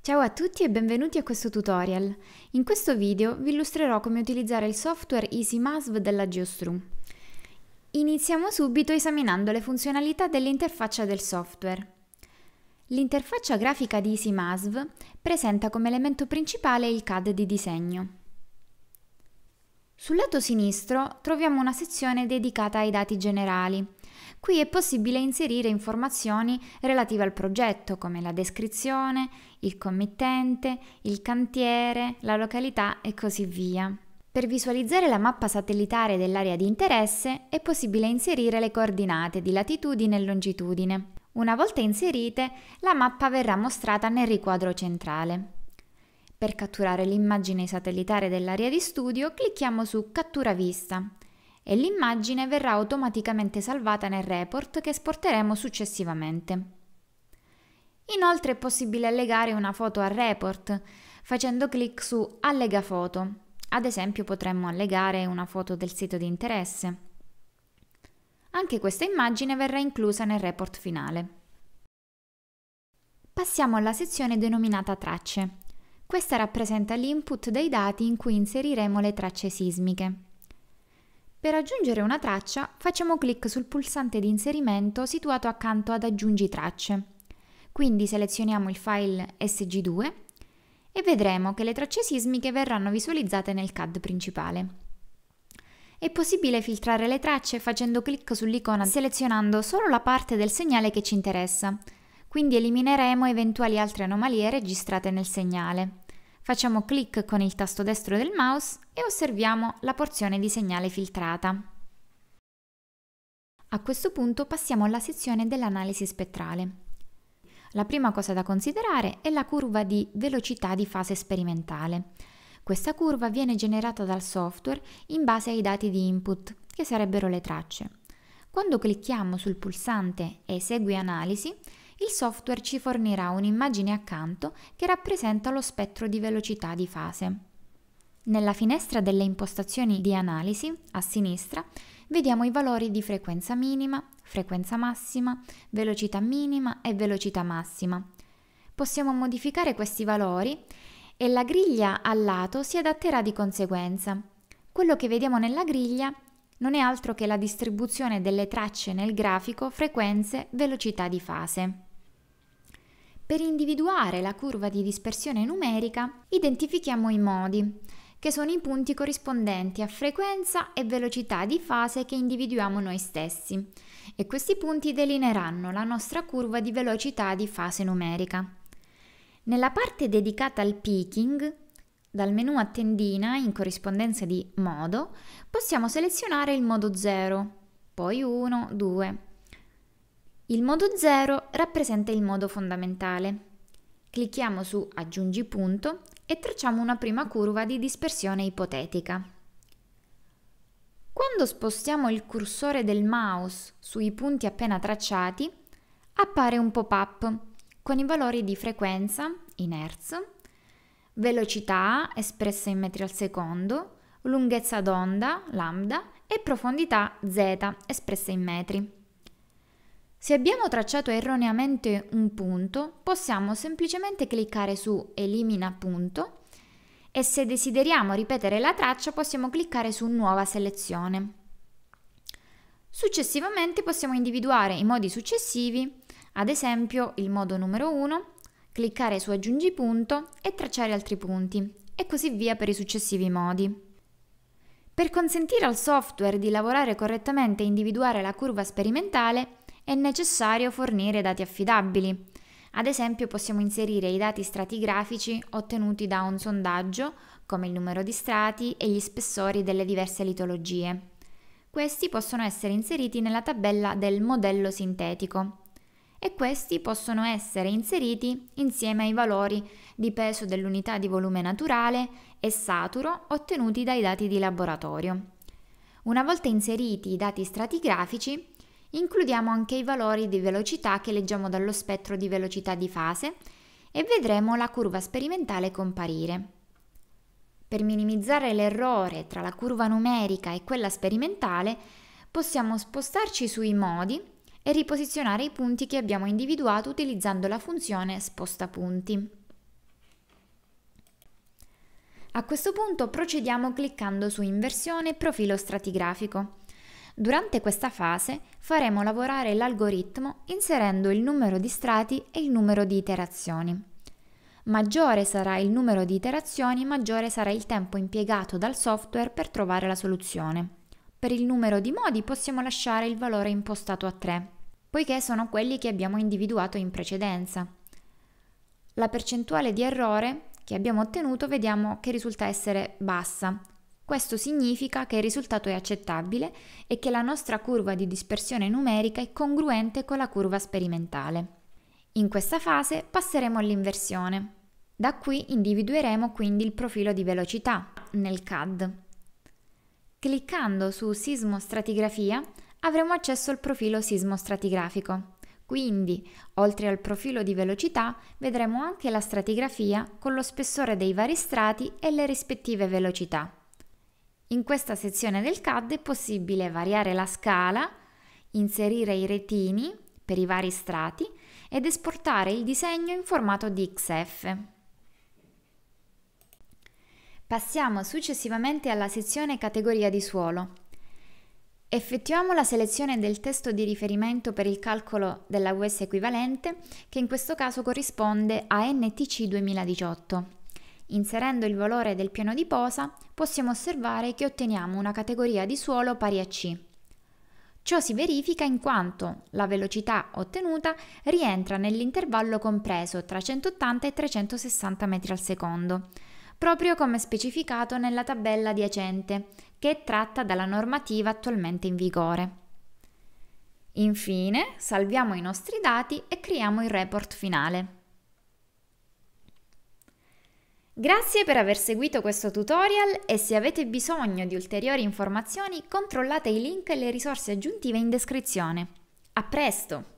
Ciao a tutti e benvenuti a questo tutorial. In questo video vi illustrerò come utilizzare il software EasyMasv della Geostru. Iniziamo subito esaminando le funzionalità dell'interfaccia del software. L'interfaccia grafica di EasyMasv presenta come elemento principale il CAD di disegno. Sul lato sinistro troviamo una sezione dedicata ai dati generali. Qui è possibile inserire informazioni relative al progetto come la descrizione, il committente, il cantiere, la località e così via. Per visualizzare la mappa satellitare dell'area di interesse è possibile inserire le coordinate di latitudine e longitudine. Una volta inserite, la mappa verrà mostrata nel riquadro centrale. Per catturare l'immagine satellitare dell'area di studio clicchiamo su Cattura vista e l'immagine verrà automaticamente salvata nel report che esporteremo successivamente. Inoltre è possibile allegare una foto al report facendo clic su Allega foto. Ad esempio potremmo allegare una foto del sito di interesse. Anche questa immagine verrà inclusa nel report finale. Passiamo alla sezione denominata Tracce. Questa rappresenta l'input dei dati in cui inseriremo le tracce sismiche. Per aggiungere una traccia facciamo clic sul pulsante di inserimento situato accanto ad Aggiungi tracce. Quindi selezioniamo il file SG2 e vedremo che le tracce sismiche verranno visualizzate nel CAD principale. È possibile filtrare le tracce facendo clic sull'icona selezionando solo la parte del segnale che ci interessa, quindi elimineremo eventuali altre anomalie registrate nel segnale. Facciamo clic con il tasto destro del mouse e osserviamo la porzione di segnale filtrata. A questo punto passiamo alla sezione dell'analisi spettrale. La prima cosa da considerare è la curva di velocità di fase sperimentale. Questa curva viene generata dal software in base ai dati di input, che sarebbero le tracce. Quando clicchiamo sul pulsante Esegui analisi, il software ci fornirà un'immagine accanto che rappresenta lo spettro di velocità di fase. Nella finestra delle impostazioni di analisi, a sinistra, vediamo i valori di frequenza minima, frequenza massima, velocità minima e velocità massima. Possiamo modificare questi valori e la griglia al lato si adatterà di conseguenza. Quello che vediamo nella griglia non è altro che la distribuzione delle tracce nel grafico frequenze velocità di fase. Per individuare la curva di dispersione numerica identifichiamo i modi, che sono i punti corrispondenti a frequenza e velocità di fase che individuiamo noi stessi e questi punti delineeranno la nostra curva di velocità di fase numerica. Nella parte dedicata al peaking, dal menu a tendina in corrispondenza di modo, possiamo selezionare il modo 0, poi 1, 2, il modo 0 rappresenta il modo fondamentale. Clicchiamo su Aggiungi punto e tracciamo una prima curva di dispersione ipotetica. Quando spostiamo il cursore del mouse sui punti appena tracciati, appare un pop-up con i valori di frequenza in Hertz, velocità espressa in metri al secondo, lunghezza d'onda, lambda, e profondità z espressa in metri. Se abbiamo tracciato erroneamente un punto, possiamo semplicemente cliccare su Elimina punto e se desideriamo ripetere la traccia possiamo cliccare su Nuova selezione. Successivamente possiamo individuare i modi successivi, ad esempio il modo numero 1, cliccare su Aggiungi punto e tracciare altri punti, e così via per i successivi modi. Per consentire al software di lavorare correttamente e individuare la curva sperimentale, è necessario fornire dati affidabili. Ad esempio possiamo inserire i dati stratigrafici ottenuti da un sondaggio, come il numero di strati e gli spessori delle diverse litologie. Questi possono essere inseriti nella tabella del modello sintetico e questi possono essere inseriti insieme ai valori di peso dell'unità di volume naturale e saturo ottenuti dai dati di laboratorio. Una volta inseriti i dati stratigrafici, Includiamo anche i valori di velocità che leggiamo dallo spettro di velocità di fase e vedremo la curva sperimentale comparire. Per minimizzare l'errore tra la curva numerica e quella sperimentale, possiamo spostarci sui modi e riposizionare i punti che abbiamo individuato utilizzando la funzione sposta punti. A questo punto procediamo cliccando su inversione profilo stratigrafico. Durante questa fase faremo lavorare l'algoritmo inserendo il numero di strati e il numero di iterazioni. Maggiore sarà il numero di iterazioni, maggiore sarà il tempo impiegato dal software per trovare la soluzione. Per il numero di modi possiamo lasciare il valore impostato a 3, poiché sono quelli che abbiamo individuato in precedenza. La percentuale di errore che abbiamo ottenuto vediamo che risulta essere bassa, questo significa che il risultato è accettabile e che la nostra curva di dispersione numerica è congruente con la curva sperimentale. In questa fase passeremo all'inversione. Da qui individueremo quindi il profilo di velocità nel CAD. Cliccando su Sismostratigrafia avremo accesso al profilo sismostratigrafico. Quindi, oltre al profilo di velocità, vedremo anche la stratigrafia con lo spessore dei vari strati e le rispettive velocità. In questa sezione del CAD è possibile variare la scala, inserire i retini per i vari strati ed esportare il disegno in formato DXF. Passiamo successivamente alla sezione categoria di suolo. Effettuiamo la selezione del testo di riferimento per il calcolo della US equivalente, che in questo caso corrisponde a NTC 2018. Inserendo il valore del piano di posa possiamo osservare che otteniamo una categoria di suolo pari a C. Ciò si verifica in quanto la velocità ottenuta rientra nell'intervallo compreso tra 180 e 360 metri al secondo, proprio come specificato nella tabella adiacente, che è tratta dalla normativa attualmente in vigore. Infine, salviamo i nostri dati e creiamo il report finale. Grazie per aver seguito questo tutorial e se avete bisogno di ulteriori informazioni controllate i link e le risorse aggiuntive in descrizione. A presto!